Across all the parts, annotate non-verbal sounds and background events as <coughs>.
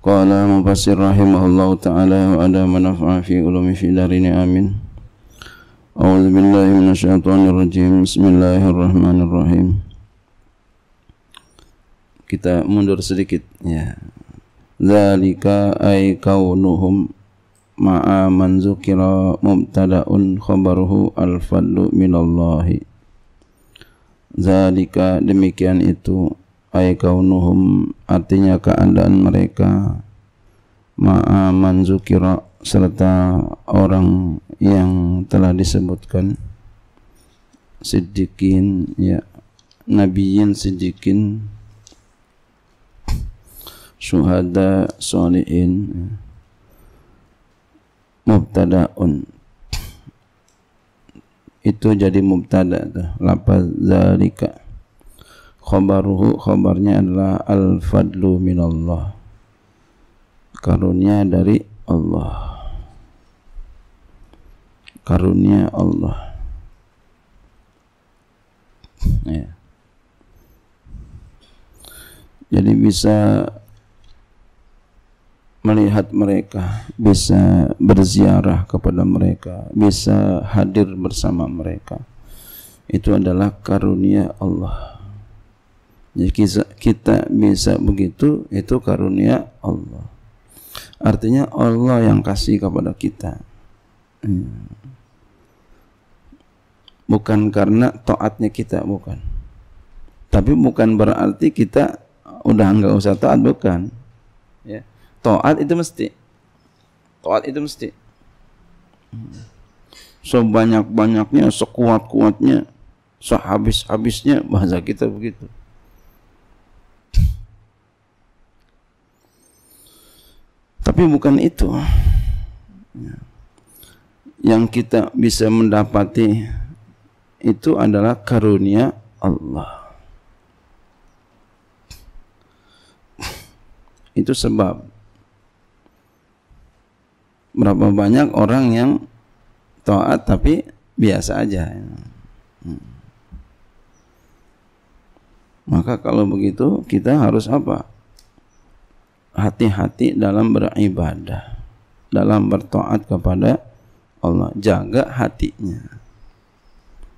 Qala mufassir rahimahullahu taala wa ada manafa'a fi ulumi fi darini amin. A'udzu billahi minasyaitonir rajim. Bismillahirrahmanirrahim. Kita mundur sedikit ya. Zalika ay kaunuhum ma'a man zukira mubtada'un khabaruhu al-fadlu minallahi. Zalika demikian itu ay artinya keadaan mereka ma'a man zukira serta orang yang telah disebutkan siddiqin ya nabiyin siddiqin syuhada salihin mubtadaun itu jadi mubtada tuh lapaz zalika khabaruhu khabarnya adalah al-fadlu minallah karunia dari Allah karunia Allah ya. jadi bisa melihat mereka bisa berziarah kepada mereka bisa hadir bersama mereka itu adalah karunia Allah jadi kita bisa begitu itu karunia Allah. Artinya Allah yang kasih kepada kita. Hmm. Bukan karena taatnya kita, bukan. Tapi bukan berarti kita udah nggak usah taat, bukan. Ya. Taat itu mesti. Taat itu mesti. Sebanyak-banyaknya, sekuat-kuatnya, sehabis-habisnya bahasa kita begitu Tapi bukan itu. Ya. Yang kita bisa mendapati itu adalah karunia Allah. Itu sebab berapa banyak orang yang taat tapi biasa aja. Hmm. Maka kalau begitu kita harus apa? hati-hati dalam beribadah, dalam bertaat kepada Allah. Jaga hatinya.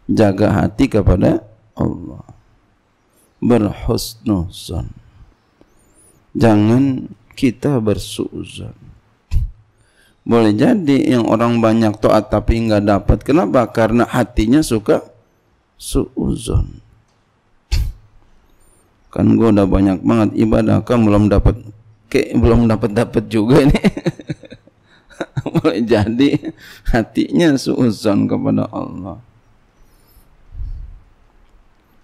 Jaga hati kepada Allah. Berhusnuzon. Jangan kita bersuzon. Boleh jadi yang orang banyak taat tapi nggak dapat. Kenapa? Karena hatinya suka suuzon. Kan gue udah banyak banget ibadah, kan belum dapat kayak belum dapat dapat juga ini <laughs> jadi hatinya suuzon kepada Allah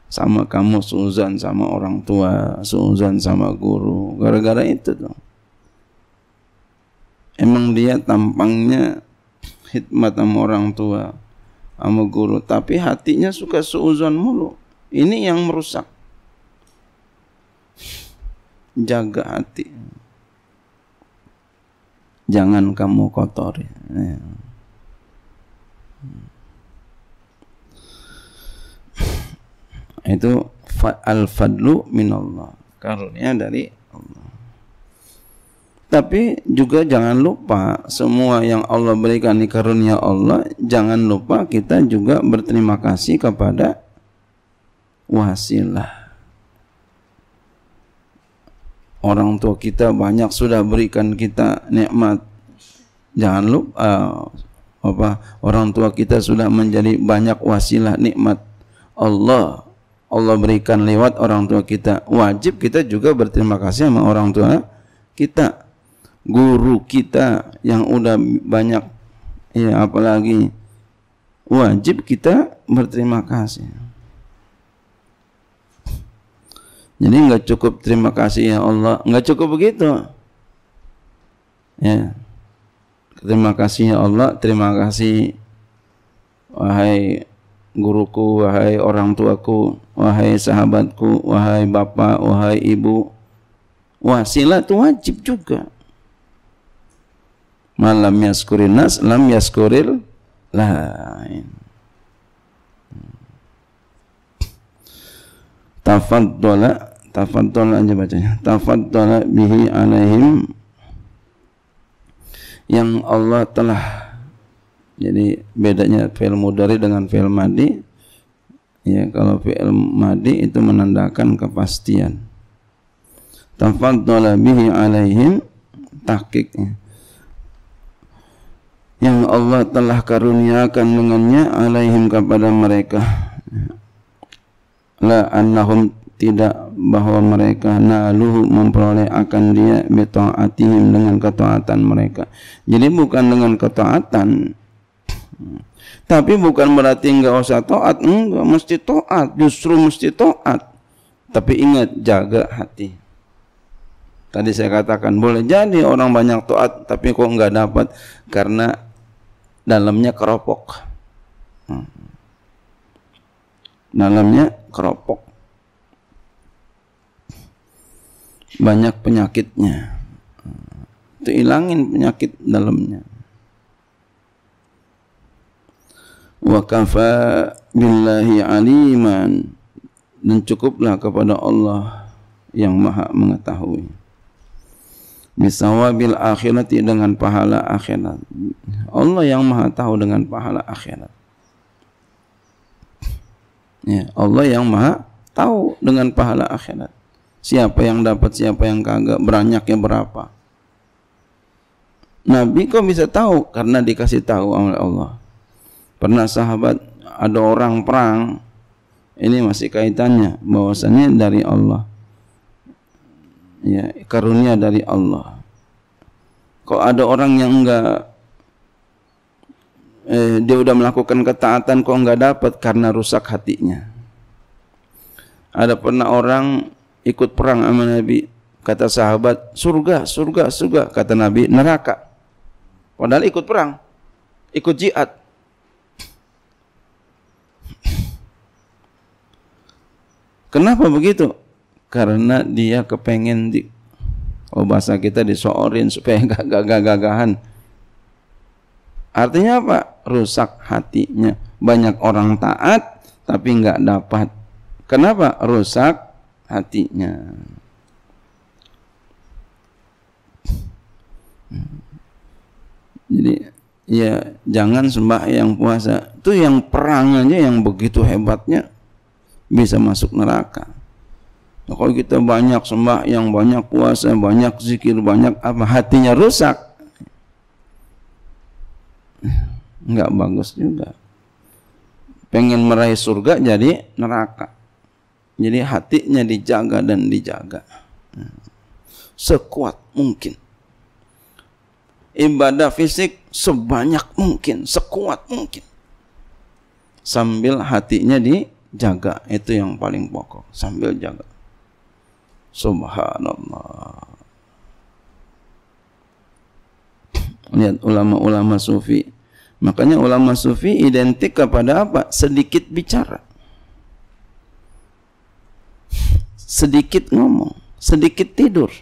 sama kamu suuzon sama orang tua suuzon sama guru gara-gara itu tu emang dia tampangnya hikmat sama orang tua sama guru tapi hatinya suka suuzon mulu ini yang merusak jaga hati jangan kamu kotor. ya. Hmm. itu al fadlu minallah karunia dari Allah tapi juga jangan lupa semua yang Allah berikan di karunia Allah jangan lupa kita juga berterima kasih kepada wasilah orang tua kita banyak sudah berikan kita nikmat jangan lupa uh, apa orang tua kita sudah menjadi banyak wasilah nikmat Allah Allah berikan lewat orang tua kita wajib kita juga berterima kasih sama orang tua kita guru kita yang udah banyak ya apalagi wajib kita berterima kasih Jadi nggak cukup terima kasih ya Allah, nggak cukup begitu. Ya. Terima kasih ya Allah, terima kasih wahai guruku, wahai orang tuaku, wahai sahabatku, wahai bapak, wahai ibu. Wasilah itu wajib juga. Malam yaskurin nas, lam yaskuril lain. Tafaddola tafaddal aja bacanya tafaddala bihi alaihim yang Allah telah jadi bedanya fi'il mudari dengan fi'il madi ya kalau fi'il madi itu menandakan kepastian tafaddala bihi alaihim tahqiqnya yang Allah telah karuniakan dengannya alaihim kepada mereka la annahum tidak bahwa mereka naluhu memperoleh akan dia bitaatihim dengan ketaatan mereka. Jadi bukan dengan ketaatan tapi bukan berarti enggak usah toat enggak mesti toat justru mesti toat Tapi ingat jaga hati. Tadi saya katakan boleh jadi orang banyak toat tapi kok enggak dapat karena dalamnya keropok. Hmm. Dalamnya keropok banyak penyakitnya itu hilangin penyakit dalamnya wa kafa billahi aliman dan cukuplah kepada Allah yang maha mengetahui bisawabil akhirati dengan pahala akhirat Allah yang maha tahu dengan pahala akhirat ya Allah yang maha tahu dengan pahala akhirat siapa yang dapat siapa yang kagak beranyaknya berapa Nabi kok bisa tahu karena dikasih tahu oleh Allah pernah sahabat ada orang perang ini masih kaitannya bahwasannya dari Allah ya karunia dari Allah kok ada orang yang enggak eh, dia udah melakukan ketaatan kok enggak dapat karena rusak hatinya ada pernah orang ikut perang sama Nabi. Kata sahabat, surga, surga, surga. Kata Nabi, neraka. Padahal ikut perang, ikut jihad. Kenapa begitu? Karena dia kepengen di oh bahasa kita disoorin supaya <laughs> gak gagah-gagahan. Artinya apa? Rusak hatinya. Banyak orang taat tapi nggak dapat. Kenapa? Rusak hatinya. Hmm. Jadi ya jangan sembah yang puasa. Itu yang perang aja yang begitu hebatnya bisa masuk neraka. Nah, kalau kita banyak sembah yang banyak puasa, banyak zikir, banyak apa hatinya rusak. Enggak bagus juga. Pengen meraih surga jadi neraka. Jadi hatinya dijaga dan dijaga. Sekuat mungkin. Ibadah fisik sebanyak mungkin, sekuat mungkin. Sambil hatinya dijaga, itu yang paling pokok. Sambil jaga. Subhanallah. Lihat ulama-ulama sufi. Makanya ulama sufi identik kepada apa? Sedikit bicara sedikit ngomong, sedikit tidur.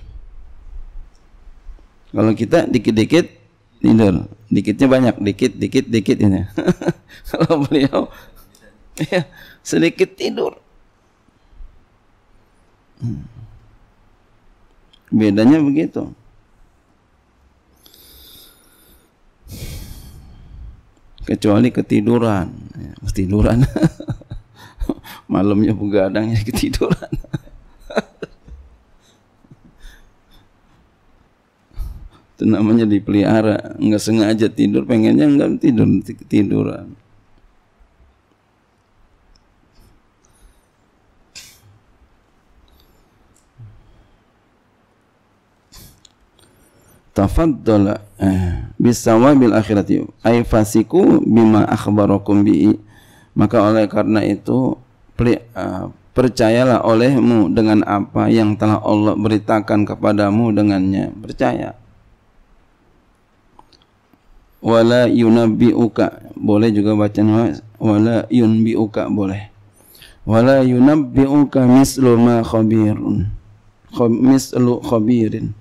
Kalau kita dikit-dikit tidur, dikitnya banyak, dikit, dikit, dikit ini. <laughs> Kalau beliau ya, sedikit tidur. Hmm. Bedanya begitu. Kecuali ketiduran, ya, ketiduran. <laughs> Malamnya begadang ya ketiduran. namanya dipelihara nggak sengaja tidur pengennya nggak tidur tiduran tafaddala eh, bisawabil akhirati ay fasiku bima akhbarakum bi maka oleh karena itu eh, percayalah olehmu dengan apa yang telah Allah beritakan kepadamu dengannya percaya wala yunabbiuka boleh juga baca nama wala yunbiuka boleh wala yunabbiuka mislu ma khabirun mislu khabirin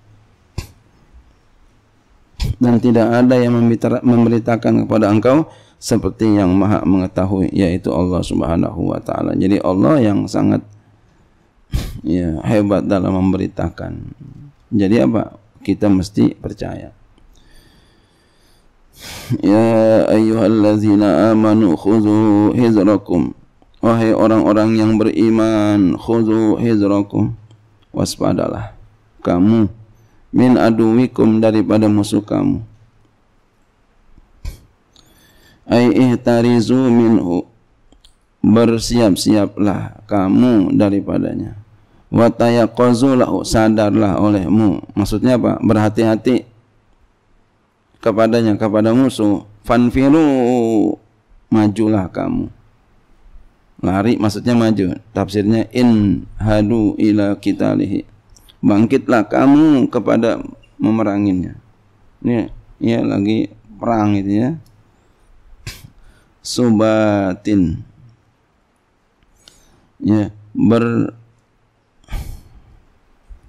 dan tidak ada yang memberitakan kepada engkau seperti yang maha mengetahui yaitu Allah subhanahu wa ta'ala jadi Allah yang sangat ya, hebat dalam memberitakan jadi apa? kita mesti percaya Ya ayyuhallazina amanu khudhu hizrakum Wahai orang-orang yang beriman khuzu hizrakum Waspadalah kamu min aduwikum daripada musuh kamu Ai ihtarizu minhu Bersiap-siaplah kamu daripadanya Watayaqazu lahu sadarlah olehmu Maksudnya apa? Berhati-hati kepadanya kepada musuh fanfiru majulah kamu lari maksudnya maju tafsirnya in hadu ila kita lihi bangkitlah kamu kepada memeranginya ini ya lagi perang itu ya subatin ya ber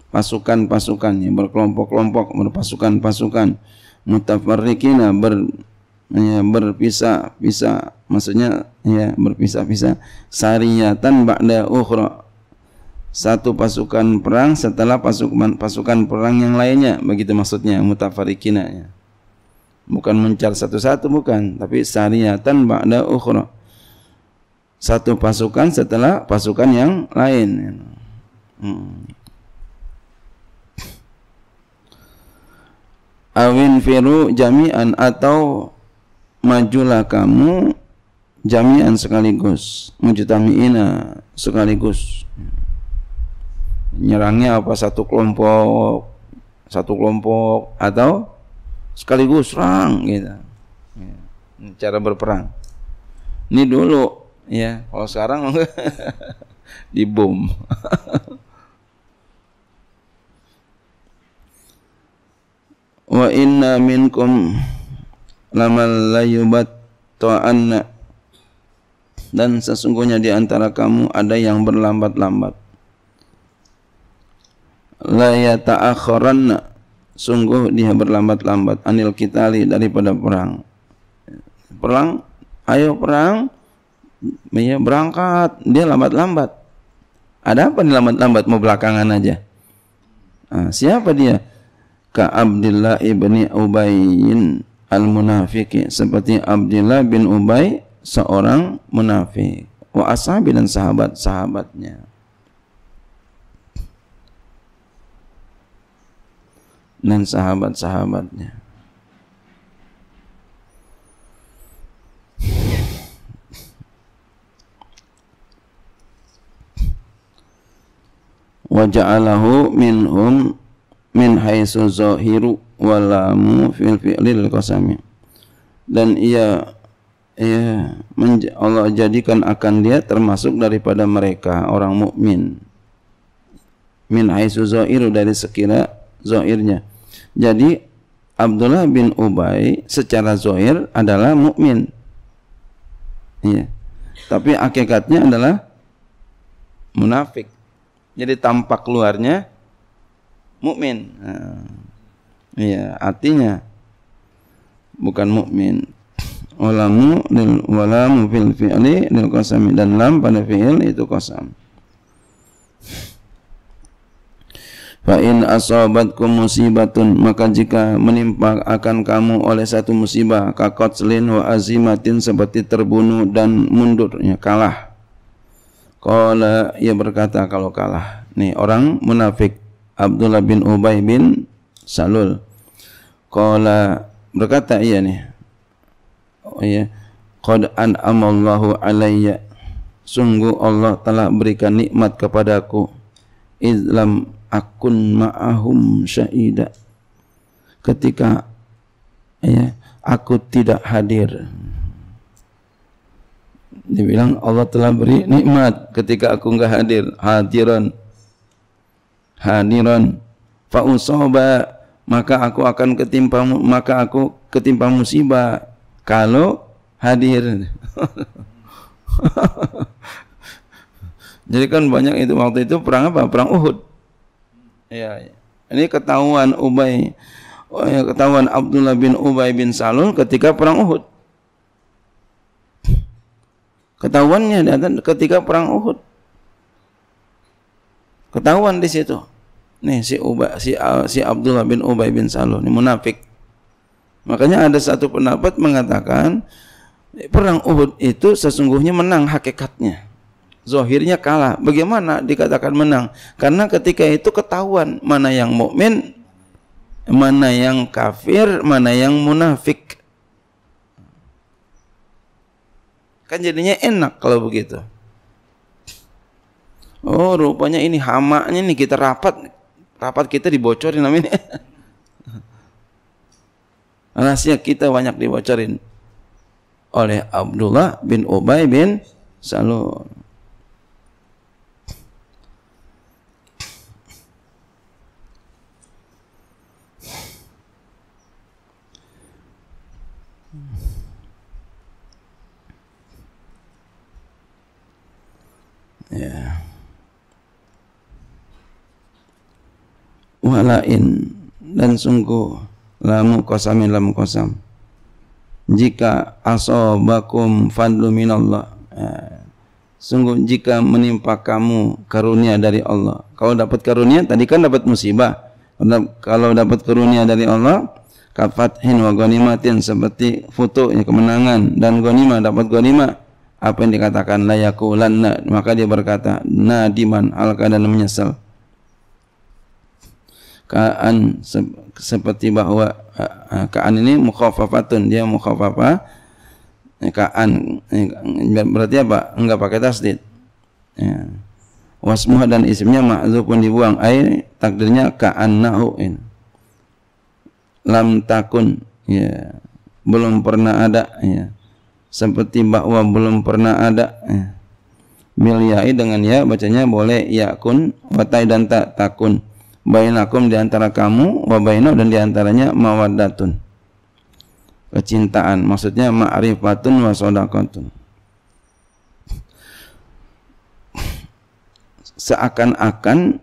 pasukan pasukannya berkelompok-kelompok berpasukan-pasukan mutafarriqina ber ya, berpisah-pisah maksudnya ya berpisah-pisah sariyatan ba'da ukhra satu pasukan perang setelah pasukan pasukan perang yang lainnya begitu maksudnya mutafarriqina ya bukan mencar satu-satu bukan tapi sariyatan ba'da ukhra satu pasukan setelah pasukan yang lain ya. hmm. awin firu jami'an atau majulah kamu jami'an sekaligus mujtami'ina sekaligus nyerangnya apa satu kelompok satu kelompok atau sekaligus serang gitu ya, cara berperang ini dulu ya kalau sekarang <laughs> di bom <laughs> wa inna minkum laman layubat yubatta'anna dan sesungguhnya di antara kamu ada yang berlambat-lambat la yata'akhkharanna sungguh dia berlambat-lambat anil kitali daripada perang perang ayo perang ya berangkat dia lambat-lambat ada apa nih lambat-lambat mau belakangan aja nah, siapa dia ka Abdullah ibni Ubayyin al-munafiki seperti Abdullah bin Ubay seorang munafik wa ashabi dan sahabat-sahabatnya dan sahabat-sahabatnya wa ja'alahu minhum min haitsu zahiru walamu fil fi'lil qasami dan ia ya Allah jadikan akan dia termasuk daripada mereka orang mukmin min haitsu zahiru dari sekira zahirnya jadi Abdullah bin Ubay secara zahir adalah mukmin ya tapi akikatnya adalah munafik jadi tampak luarnya mukmin. Iya, artinya bukan mukmin. Walamu lil walamu fil fi'li lil qasami dan lam pada fi'il itu qasam. Fa in asabatkum musibatun maka jika menimpa akan kamu oleh satu musibah selin wa azimatin seperti terbunuh dan mundurnya kalah. Qala ia berkata kalau kalah. Nih orang munafik Abdullah bin Ubay bin Salul. Qala berkata iya nih. Oh iya. Qad an'amallahu alayya. Sungguh Allah telah berikan nikmat kepadaku. Izlam akun ma'ahum syahida. Ketika ya, aku tidak hadir. Dibilang Allah telah beri nikmat ketika aku enggak hadir. Hadiran hadiran fa usoba maka aku akan ketimpa maka aku ketimpa musibah kalau hadir <laughs> jadi kan banyak itu waktu itu perang apa perang Uhud ya, ini ketahuan Ubay oh ya, ketahuan Abdullah bin Ubay bin Salul ketika perang Uhud ketahuannya datang ketika perang Uhud Ketahuan di situ. Nih si Uba, si, si Abdullah bin Ubay bin Salul, ini munafik. Makanya ada satu pendapat mengatakan perang Uhud itu sesungguhnya menang hakikatnya. Zohirnya kalah. Bagaimana dikatakan menang? Karena ketika itu ketahuan mana yang mukmin, mana yang kafir, mana yang munafik. Kan jadinya enak kalau begitu. Oh, rupanya ini hamanya nih kita rapat, rapat kita dibocorin namanya. <laughs> Rahasia kita banyak dibocorin oleh Abdullah bin Ubay bin Salul. Yeah. walain dan sungguh lamu kosamin lamu kosam jika asobakum fadlu minallah ya. sungguh jika menimpa kamu karunia dari Allah kalau dapat karunia tadi kan dapat musibah kalau dapat karunia dari Allah kafathin wa gonimatin seperti foto futuhnya kemenangan dan gonima dapat gonima apa yang dikatakan layakulanna maka dia berkata nadiman al keadaan menyesal kaan seperti bahwa kaan ini mukhafafatun dia mukhafafa ya, kaan ya, berarti apa enggak pakai tasdid ya. wasmuh dan isimnya pun dibuang air takdirnya kaan nahuin lam takun ya belum pernah ada ya seperti bahwa belum pernah ada ya. dengan ya bacanya boleh yakun watai dan tak takun bainakum di antara kamu wa bainahu dan di antaranya mawaddatun. Kecintaan, maksudnya ma'rifatun wa sadaqatun. Seakan-akan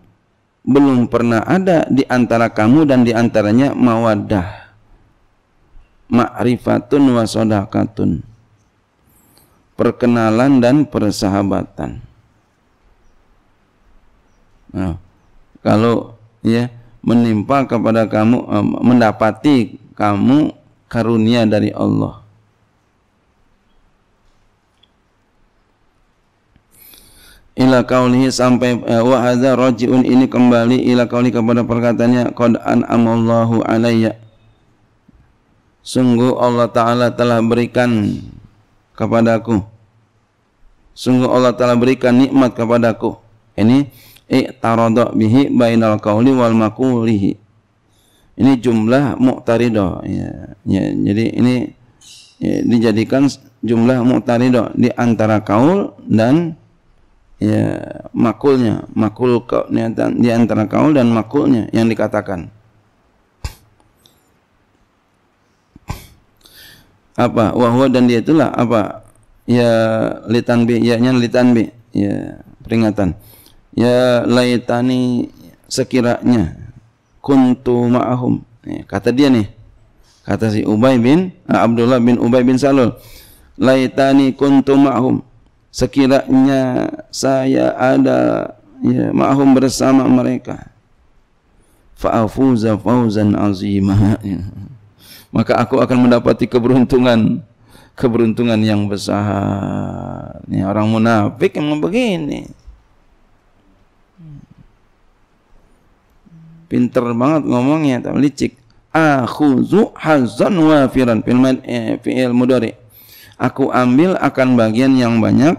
belum pernah ada di antara kamu dan di antaranya mawaddah. Ma'rifatun wa sadaqatun. Perkenalan dan persahabatan. Nah, kalau ya menimpa kepada kamu eh, mendapati kamu karunia dari Allah ila kaulihi sampai eh, wa hadza rajiun ini kembali ila kauli kepada perkataannya qad amallahu alayya sungguh Allah taala telah berikan kepadaku sungguh Allah taala berikan nikmat kepadaku ini i'tarada bihi bainal qawli wal maqulihi ini jumlah mu'taridah ya, ya jadi ini ya, dijadikan jumlah mu'taridah di antara kaul dan ya makulnya makul di antara kaul dan makulnya yang dikatakan apa wahwa dan dia itulah apa ya litan bi ya nya litan bi ya peringatan ya laitani sekiranya kuntu ma'ahum. Kata dia nih, kata si Ubay bin eh, Abdullah bin Ubay bin Salul, laitani kuntu ma'ahum. Sekiranya saya ada ya, ma'ahum bersama mereka. Fa'afuza fauzan azimah. Maka aku akan mendapati keberuntungan keberuntungan yang besar. Ini orang munafik yang begini. pinter banget ngomongnya tapi licik akhuzu hazan wafiran fil eh, fi'il mudhari aku ambil akan bagian yang banyak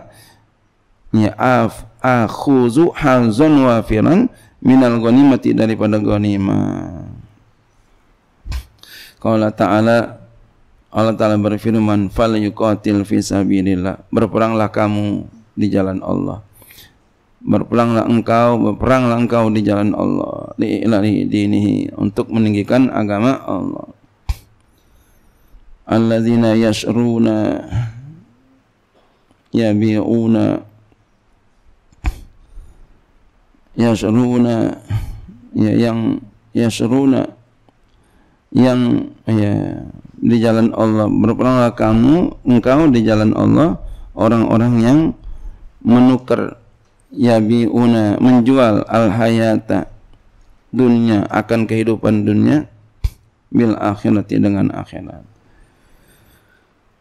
ya af akhuzu hazan wafiran minal ghanimati daripada ghanimah qala ta'ala Allah Ta'ala berfirman fal yuqatil fi sabilillah berperanglah kamu di jalan Allah berperanglah engkau berperanglah engkau di jalan Allah di ilahi dinihi untuk meninggikan agama Allah alladzina yasruna yabiuna yasruna ya yang yasruna yang ya di jalan Allah berperanglah kamu engkau di jalan Allah orang-orang yang menukar yabiuna menjual al hayata dunia akan kehidupan dunia bil akhirati dengan akhirat.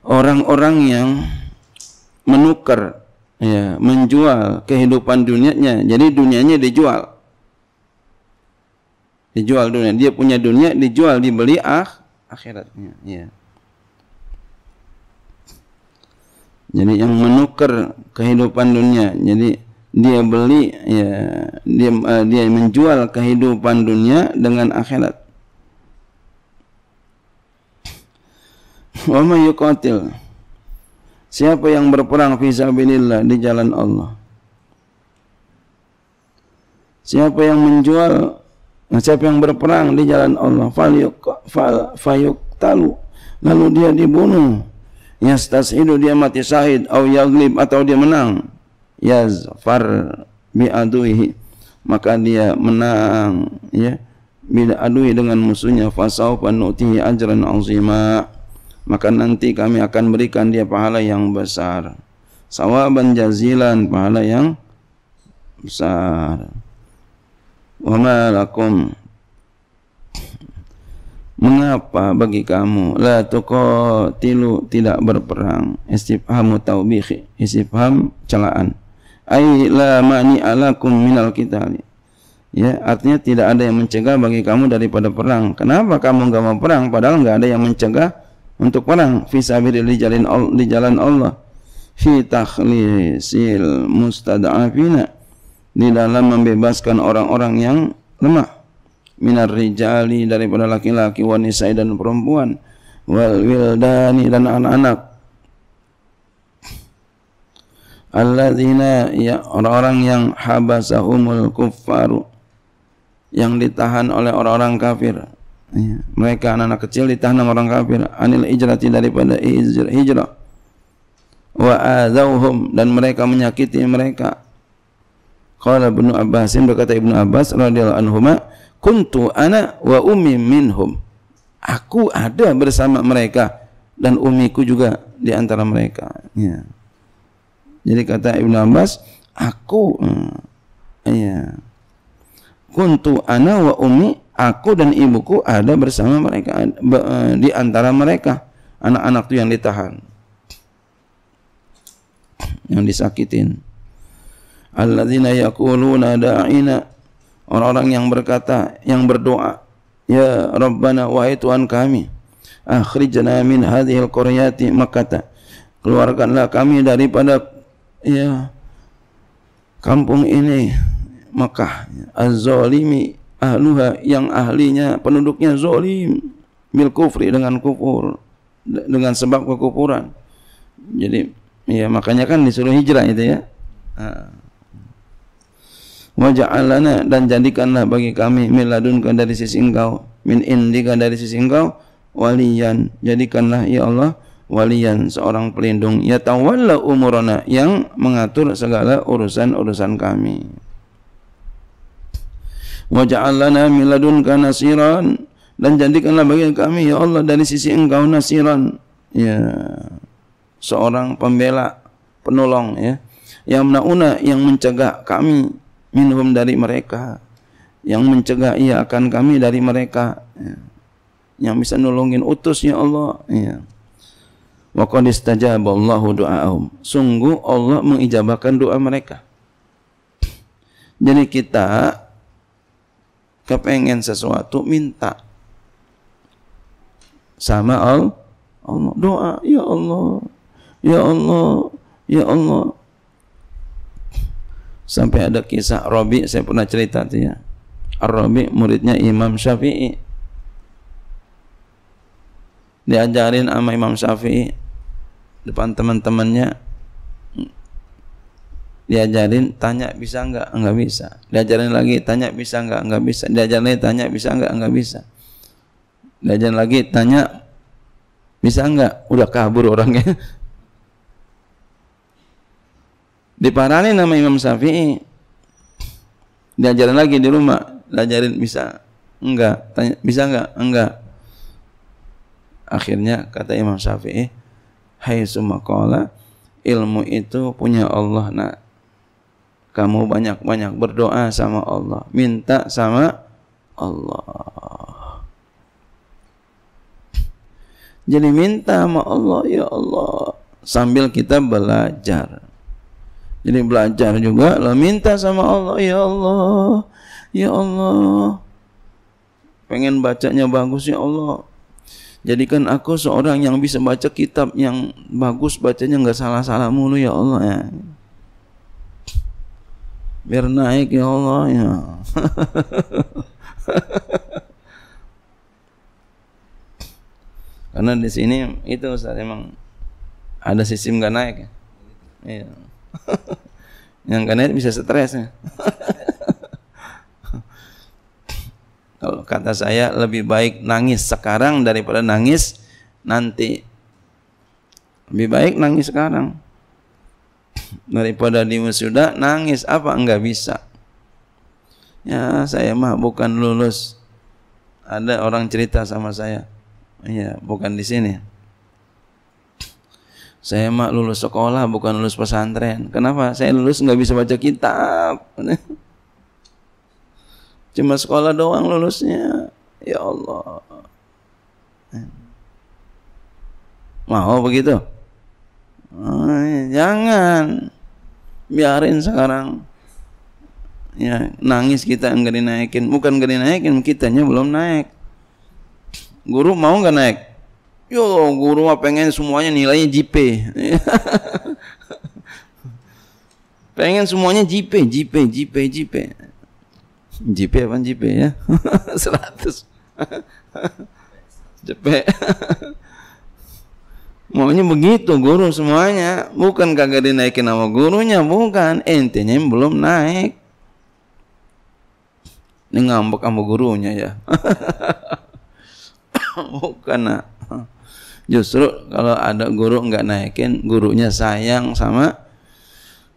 Orang-orang yang menukar ya, menjual kehidupan dunianya. Jadi dunianya dijual. Dijual dunia. Dia punya dunia dijual dibeli ah akhiratnya. Ya. Jadi yang menukar kehidupan dunia. Jadi dia beli ya dia uh, dia menjual kehidupan dunia dengan akhirat wa may yuqatil siapa yang berperang fi sabilillah di jalan Allah siapa yang menjual siapa yang berperang di jalan Allah fal fayuqtalu lalu dia dibunuh yastashidu dia mati syahid atau yaglib atau dia menang yazfar bi'aduhi maka dia menang ya bi'aduhi dengan musuhnya fasaufa nu'tihi ajran azima maka nanti kami akan berikan dia pahala yang besar sawaban jazilan pahala yang besar wa malakum Mengapa bagi kamu la tuqatilu tidak berperang? Istifham taubih, istifham celaan ai la mani alakum minal kita, ya artinya tidak ada yang mencegah bagi kamu daripada perang kenapa kamu enggak mau perang padahal enggak ada yang mencegah untuk perang Fisabilillahi di jalan di jalan Allah fi takhlisil mustada'afina di dalam membebaskan orang-orang yang lemah minar rijali daripada laki-laki wanita dan perempuan wal wildani dan anak-anak Allah alladzina ya orang-orang yang habasahumul kuffaru yang ditahan oleh orang-orang kafir iya. mereka anak-anak kecil ditahan oleh orang kafir anil ijrati daripada hijrah, hijrah. wa adzauhum dan mereka menyakiti mereka qala ibnu abbas berkata ibnu abbas radhiyallahu anhuma kuntu ana wa ummi minhum aku ada bersama mereka dan umiku juga di antara mereka ya jadi kata Ibnu Abbas, aku hmm, iya. Kuntu ana wa ummi, aku dan ibuku ada bersama mereka eh, di antara mereka anak-anak itu yang ditahan. Yang disakitin. Alladzina yaquluna da'ina orang-orang yang berkata, yang berdoa, ya Rabbana wahai Tuhan kami, akhrijna min hadhil qaryati Makkah. Keluarkanlah kami daripada ya kampung ini Mekah az-zalimi ahluha yang ahlinya penduduknya zalim mil kufri dengan kufur dengan sebab kekufuran jadi ya makanya kan disuruh hijrah itu ya wa ja'alana dan jadikanlah bagi kami miladunka dari sisi engkau min indika dari sisi engkau waliyan jadikanlah ya Allah walian seorang pelindung ya tawalla umurana yang mengatur segala urusan-urusan kami wa ja'alana min ladunka nasiran dan jadikanlah bagi kami ya Allah dari sisi engkau nasiran ya seorang pembela penolong ya yang nauna yang mencegah kami minhum dari mereka yang mencegah ia akan kami dari mereka ya. yang bisa nolongin utusnya Allah ya Wa qad istajaba Allahu du'aahum. Sungguh Allah mengijabahkan doa mereka. Jadi kita kepengen sesuatu minta sama Allah. Allah doa, ya Allah. Ya Allah, ya Allah. Sampai ada kisah Robi, saya pernah cerita tuh ya. Robi muridnya Imam Syafi'i. Diajarin sama Imam Syafi'i depan teman-temannya diajarin tanya bisa nggak nggak bisa diajarin lagi tanya bisa nggak nggak bisa diajarin lagi tanya bisa nggak nggak bisa diajarin lagi tanya bisa nggak udah kabur orangnya <laughs> diparani nama Imam Syafi'i diajarin lagi di rumah diajarin bisa enggak tanya bisa enggak enggak akhirnya kata Imam Syafi'i Hai sumakola, ilmu itu punya Allah nak. Kamu banyak-banyak berdoa sama Allah, minta sama Allah. Jadi minta sama Allah, ya Allah, sambil kita belajar. Jadi belajar juga, lo minta sama Allah, ya Allah, ya Allah. Pengen bacanya bagus ya Allah, Jadikan aku seorang yang bisa baca kitab yang bagus, bacanya nggak salah-salah mulu ya Allah ya. Biar naik ya Allah ya. <laughs> Karena di sini itu Ustaz emang ada sistem nggak naik ya. Iya. <laughs> yang nggak naik bisa stres ya. <laughs> Kalau kata saya lebih baik nangis sekarang daripada nangis nanti. Lebih baik nangis sekarang <coughs> daripada di wisuda nangis apa enggak bisa. Ya, saya mah bukan lulus. Ada orang cerita sama saya. Iya, bukan di sini. Saya mah lulus sekolah bukan lulus pesantren. Kenapa? Saya lulus enggak bisa baca kitab. <laughs> Cuma sekolah doang lulusnya. Ya Allah. Mau begitu? Oh, iya. Jangan. Biarin sekarang. Ya, nangis kita enggak dinaikin. Bukan enggak dinaikin, kitanya belum naik. Guru mau enggak naik? Yo, guru mah pengen semuanya nilainya JP. <laughs> pengen semuanya JP, JP, JP, JP. JP apa JP ya? 100. <laughs> JP. <laughs> <laughs> Maunya begitu guru semuanya. Bukan kagak dinaikin nama gurunya, bukan. Intinya belum naik. Ini ngambek sama gurunya ya. bukan nak. Justru kalau ada guru nggak naikin, gurunya sayang sama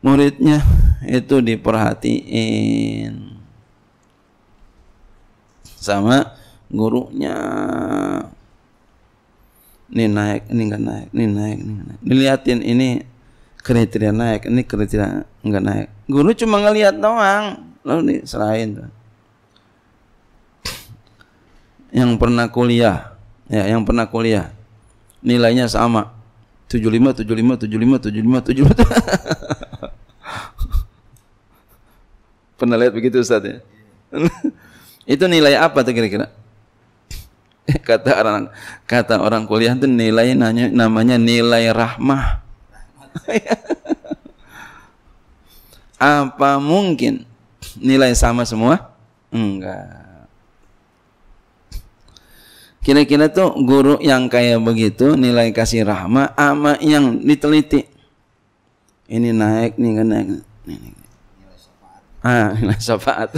muridnya itu diperhatiin sama gurunya ini naik ini enggak naik ini naik ini naik Dilihatin ini kriteria naik ini kriteria enggak naik guru cuma ngelihat doang lalu nih selain yang pernah kuliah ya yang pernah kuliah nilainya sama 75 75 75 75 75 pernah lihat begitu Ustaz ya iya. Itu nilai apa tuh kira-kira? <laughs> kata orang kata orang kuliah itu nilai nanya, namanya nilai rahmah. <laughs> apa mungkin nilai sama semua? Enggak. Kira-kira tuh guru yang kayak begitu nilai kasih rahmah ama yang diteliti. Ini naik nih kan naik. Nih, naik ah <laughs> syafaat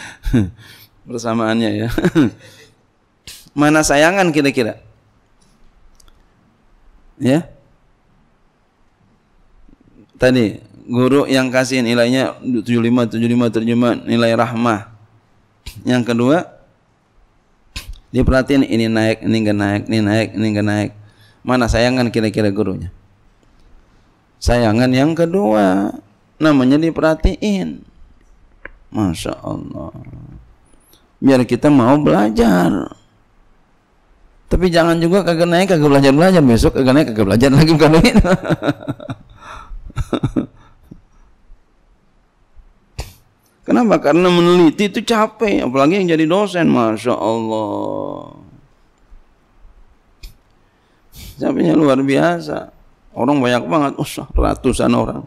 <laughs> bersamaannya ya <laughs> mana sayangan kira-kira ya tadi guru yang kasih nilainya 75 75 terjemahan nilai rahmah yang kedua diperhatiin ini naik ini enggak naik ini naik ini enggak naik mana sayangan kira-kira gurunya sayangan yang kedua namanya diperhatiin Masya Allah biar kita mau belajar tapi jangan juga kagak naik kagak belajar belajar besok kagak naik kagak belajar lagi bukan begitu <laughs> Kenapa? Karena meneliti itu capek, apalagi yang jadi dosen, masya Allah. Capeknya luar biasa. Orang banyak banget, usah ratusan orang.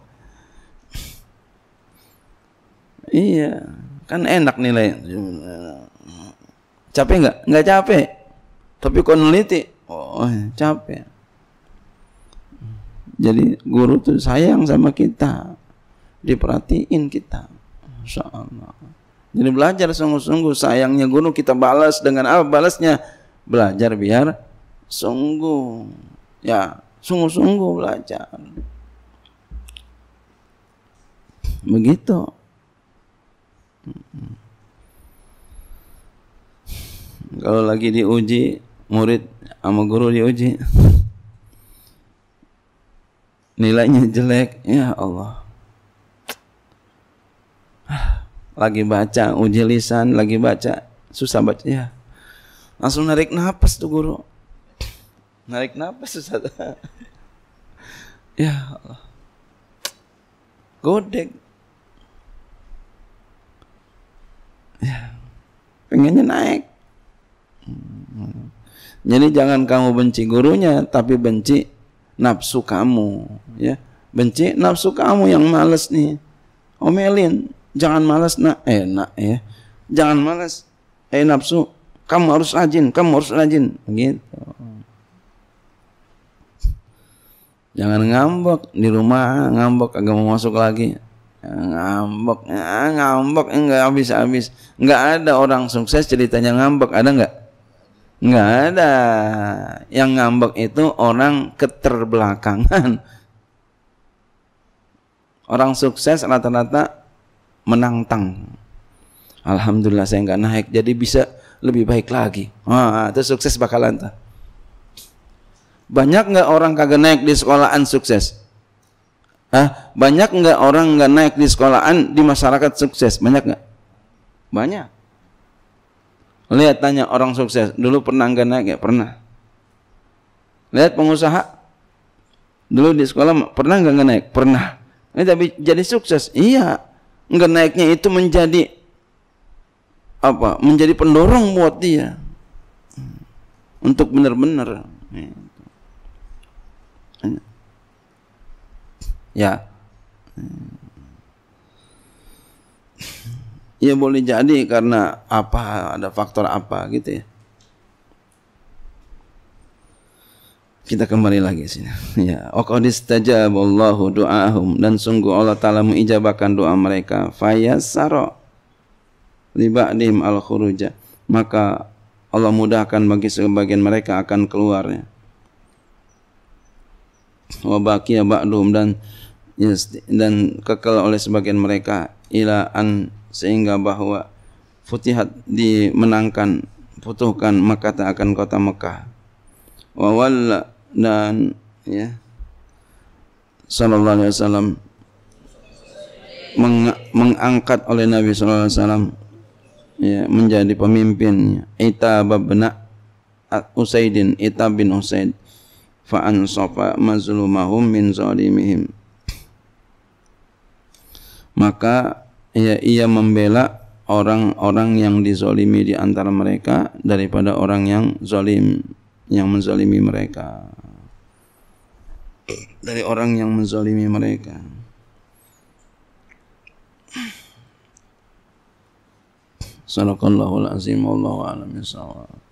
Iya, kan enak nilai. Capek nggak? Nggak capek. Tapi kau neliti, oh capek. Jadi guru tuh sayang sama kita, diperhatiin kita. Masya Allah. Jadi belajar sungguh-sungguh sayangnya guru kita balas dengan apa balasnya? Belajar biar sungguh. Ya, sungguh-sungguh belajar. Begitu. Kalau lagi diuji murid sama guru diuji nilainya jelek ya Allah lagi baca uji lisan lagi baca susah baca ya langsung narik nafas tuh guru narik nafas susah <laughs> ya Allah godek Ya. Pengennya naik. Jadi jangan kamu benci gurunya, tapi benci nafsu kamu. Ya, benci nafsu kamu yang males nih. Omelin, jangan males nak, eh ya. Jangan males, eh nafsu, kamu harus rajin, kamu harus rajin, gitu. Jangan ngambek di rumah, ngambek agak mau masuk lagi ngambek eh, ngambek enggak habis habis enggak ada orang sukses ceritanya ngambek ada enggak enggak ada yang ngambek itu orang keterbelakangan orang sukses rata-rata menantang alhamdulillah saya enggak naik jadi bisa lebih baik lagi wah itu sukses bakalan tuh banyak enggak orang kagak naik di sekolahan sukses Hah? Banyak nggak orang nggak naik di sekolahan di masyarakat sukses? Banyak nggak? Banyak. Lihat tanya orang sukses. Dulu pernah nggak naik ya? Pernah. Lihat pengusaha. Dulu di sekolah pernah nggak naik? Pernah. Ini tapi jadi sukses. Iya. Nggak naiknya itu menjadi apa? Menjadi pendorong buat dia untuk benar-benar. Ya. ya ya boleh jadi karena apa ada faktor apa gitu ya kita kembali lagi sini <laughs> ya waqad Allahu du'ahum dan sungguh Allah taala mengijabahkan doa mereka fayasara li ba'dihim al khuruja maka Allah mudahkan bagi sebagian mereka akan keluarnya wa baqiya ba'dhum dan dan kekal oleh sebagian mereka ila an sehingga bahwa futihat dimenangkan maka tak akan kota Mekah wa walla dan ya sallallahu alaihi wasallam meng, mengangkat oleh Nabi sallallahu alaihi wasallam ya menjadi pemimpin Itab bin Usaidin Itab bin Usaid fa ansafa mazlumahum min zalimihim maka ya, ia membela orang-orang yang dizolimi di antara mereka daripada orang yang zalim yang menzolimi mereka dari orang yang menzolimi mereka Sallallahu alaihi wasallam.